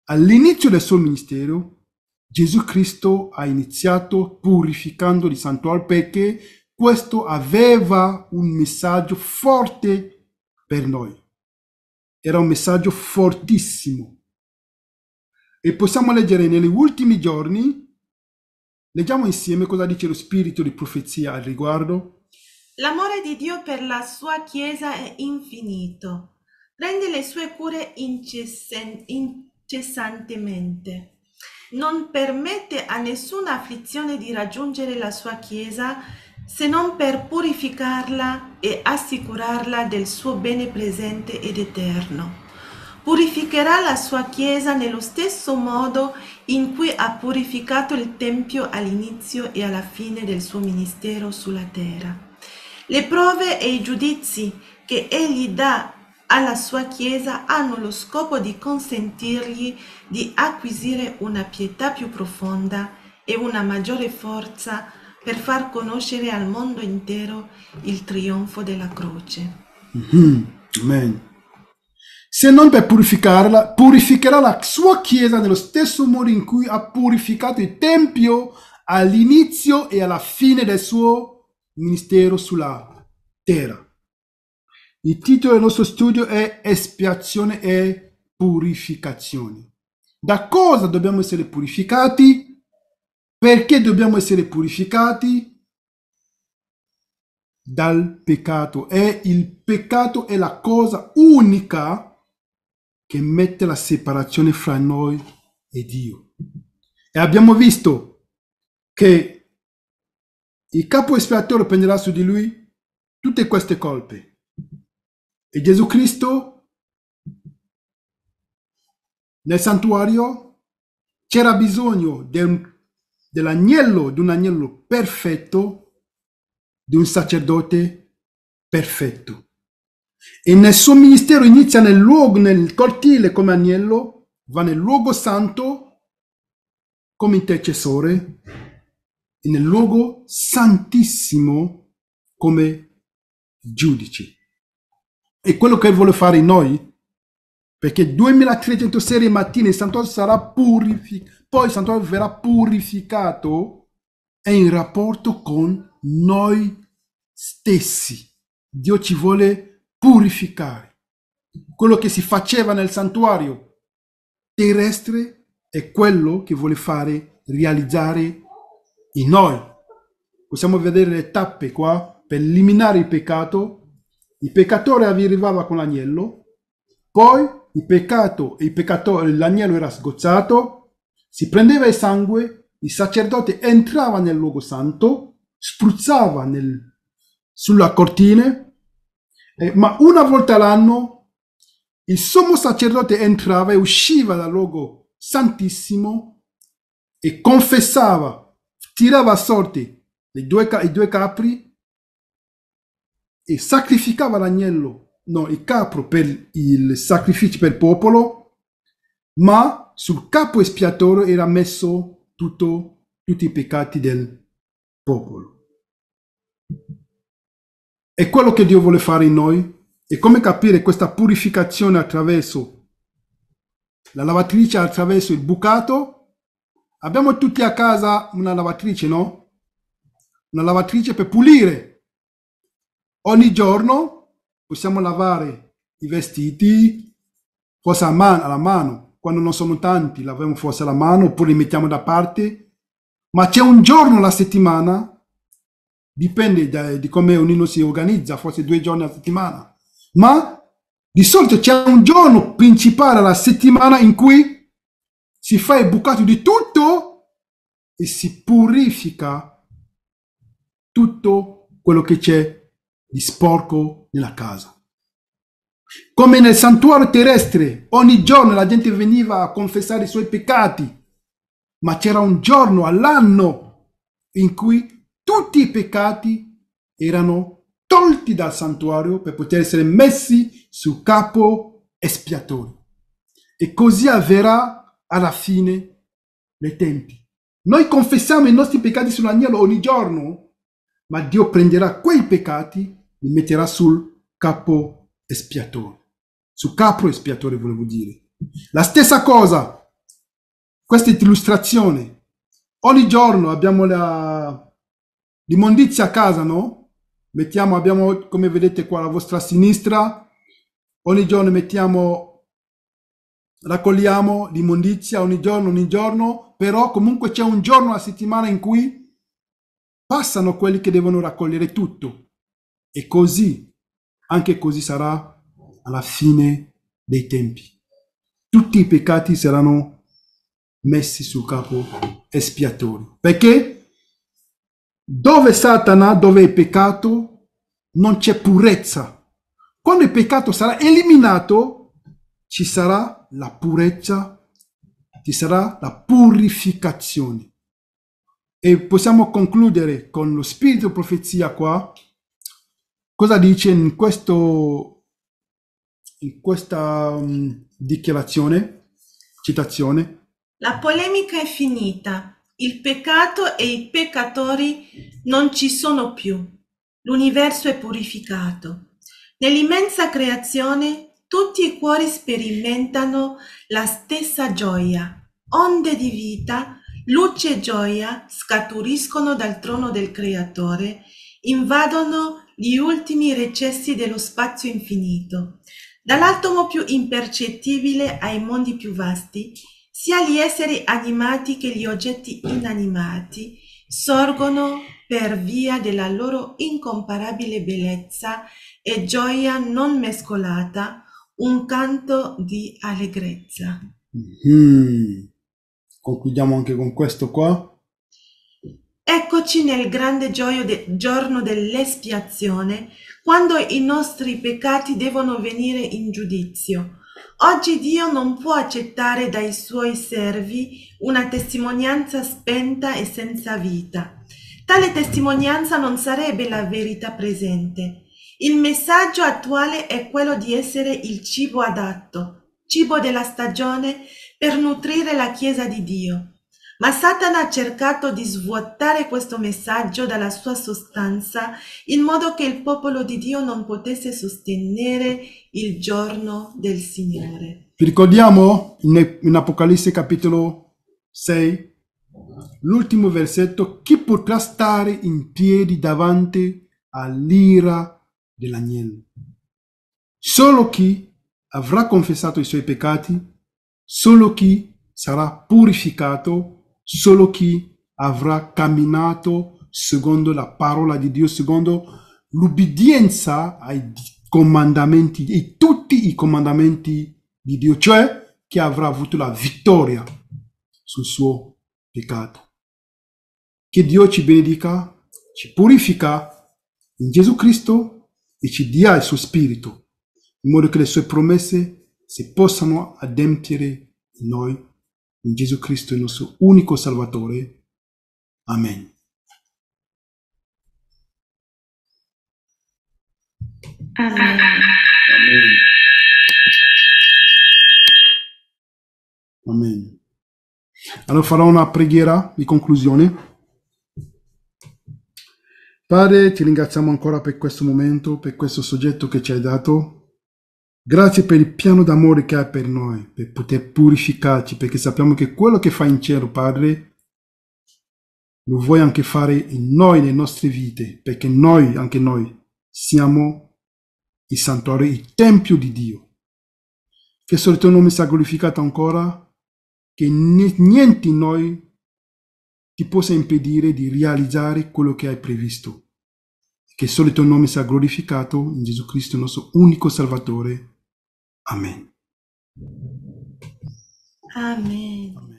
All'inizio del suo ministero, Gesù Cristo ha iniziato purificando il santuario perché questo aveva un messaggio forte per noi. Era un messaggio fortissimo. E possiamo leggere negli ultimi giorni, leggiamo insieme cosa dice lo spirito di profezia al riguardo. L'amore di Dio per la sua Chiesa è infinito prende le sue cure incessantemente. Non permette a nessuna afflizione di raggiungere la sua Chiesa se non per purificarla e assicurarla del suo bene presente ed eterno. Purificherà la sua Chiesa nello stesso modo in cui ha purificato il Tempio all'inizio e alla fine del suo ministero sulla terra. Le prove e i giudizi che egli dà alla sua Chiesa hanno lo scopo di consentirgli di acquisire una pietà più profonda e una maggiore forza per far conoscere al mondo intero il trionfo della croce. Mm-hmm. Amen. Se non per purificarla, purificherà la sua Chiesa nello stesso modo in cui ha purificato il Tempio all'inizio e alla fine del suo ministero sulla terra. Il titolo del nostro studio è Espiazione e purificazione. Da cosa dobbiamo essere purificati? Perché dobbiamo essere purificati? Dal peccato. E il peccato è la cosa unica che mette la separazione fra noi e Dio. E abbiamo visto che il capo espiatore prenderà su di lui tutte queste colpe. E Gesù Cristo nel santuario c'era bisogno del dell'agnello, di un agnello perfetto, di un sacerdote perfetto. E nel suo ministero inizia nel luogo, nel cortile come agnello, va nel luogo santo come intercessore e nel luogo santissimo come giudice. E quello che vuole fare noi, perché 2300 sere mattina il santuario sarà purificato poi il santuario verrà purificato è in rapporto con noi stessi. Dio ci vuole purificare. Quello che si faceva nel santuario terrestre è quello che vuole fare, realizzare in noi. Possiamo vedere le tappe qua per eliminare il peccato. Il peccatore arrivava con l'agnello, poi il peccato, il peccatore, l'agnello era sgozzato, si prendeva il sangue, il sacerdote entrava nel luogo santo, spruzzava nel, sulla cortina, eh, ma una volta all'anno il sommo sacerdote entrava e usciva dal luogo santissimo e confessava, tirava a sorte due, i due capri e sacrificava l'agnello, no, il capro per il sacrificio per il popolo ma sul capo espiatorio era messo tutto, tutti i peccati del popolo. È quello che Dio vuole fare in noi. E come capire questa purificazione attraverso la lavatrice, attraverso il bucato? Abbiamo tutti a casa una lavatrice, no? Una lavatrice per pulire. Ogni giorno possiamo lavare i vestiti, forse a man alla mano, quando non sono tanti, laviamo forse la mano oppure li mettiamo da parte, ma c'è un giorno alla settimana, dipende da, di come ognuno si organizza, forse due giorni alla settimana, ma di solito c'è un giorno principale alla settimana in cui si fa il bucato di tutto e si purifica tutto quello che c'è di sporco nella casa. Come nel santuario terrestre, ogni giorno la gente veniva a confessare i suoi peccati, ma c'era un giorno all'anno in cui tutti i peccati erano tolti dal santuario per poter essere messi sul capo espiatorio. E così avverrà alla fine dei tempi. Noi confessiamo i nostri peccati sull'agnello ogni giorno, ma Dio prenderà quei peccati e li metterà sul capo espiatore. Su capro espiatore volevo dire. La stessa cosa, questa illustrazione. Ogni giorno abbiamo la, l'immondizia a casa, no? Mettiamo, abbiamo, come vedete qua, la vostra sinistra. Ogni giorno mettiamo, raccogliamo l'immondizia, ogni giorno, ogni giorno. Però comunque c'è un giorno alla settimana in cui passano quelli che devono raccogliere tutto. E così anche così sarà alla fine dei tempi. Tutti i peccati saranno messi sul capo espiatorio. Perché dove Satana, dove è peccato, non c'è purezza. Quando il peccato sarà eliminato, ci sarà la purezza, ci sarà la purificazione. E possiamo concludere con lo spirito profezia qua, Cosa dice in, questo, in questa um, dichiarazione, citazione? La polemica è finita, il peccato e i peccatori non ci sono più, l'universo è purificato. Nell'immensa creazione tutti i cuori sperimentano la stessa gioia. Onde di vita, luce e gioia scaturiscono dal trono del Creatore, invadono gli ultimi recessi dello spazio infinito. Dall'atomo più impercettibile ai mondi più vasti, sia gli esseri animati che gli oggetti inanimati sorgono per via della loro incomparabile bellezza e gioia non mescolata, un canto di allegrezza. Mm-hmm. Concludiamo anche con questo qua. Eccoci nel grande de giorno dell'espiazione, quando i nostri peccati devono venire in giudizio. Oggi Dio non può accettare dai suoi servi una testimonianza spenta e senza vita. Tale testimonianza non sarebbe la verità presente. Il messaggio attuale è quello di essere il cibo adatto, cibo della stagione per nutrire la Chiesa di Dio. Ma Satana ha cercato di svuotare questo messaggio dalla sua sostanza in modo che il popolo di Dio non potesse sostenere il giorno del Signore. ricordiamo in Apocalisse capitolo 6, l'ultimo versetto, chi potrà stare in piedi davanti all'ira dell'agnello? Solo chi avrà confessato i suoi peccati, solo chi sarà purificato Solo chi avrà camminato secondo la parola di Dio, secondo l'ubbidienza ai comandamenti e tutti i comandamenti di Dio, cioè chi avrà avuto la vittoria sul suo peccato. Che Dio ci benedica, ci purifica in Gesù Cristo e ci dia il suo spirito, in modo che le sue promesse si possano adempiere in noi in Gesù Cristo il nostro unico Salvatore. Amen. Amen. Amen. Amen. Allora farò una preghiera di conclusione. Padre, ti ringraziamo ancora per questo momento, per questo soggetto che ci hai dato, Grazie per il piano d'amore che hai per noi, per poter purificarci, perché sappiamo che quello che fai in cielo, Padre, lo vuoi anche fare in noi, nelle nostre vite, perché noi, anche noi, siamo il santuario, il tempio di Dio. Che solo il tuo nome sia glorificato ancora, che niente in noi ti possa impedire di realizzare quello che hai previsto. Che solo il tuo nome sia glorificato in Gesù Cristo, il nostro unico Salvatore. Amén. Amén. Amén.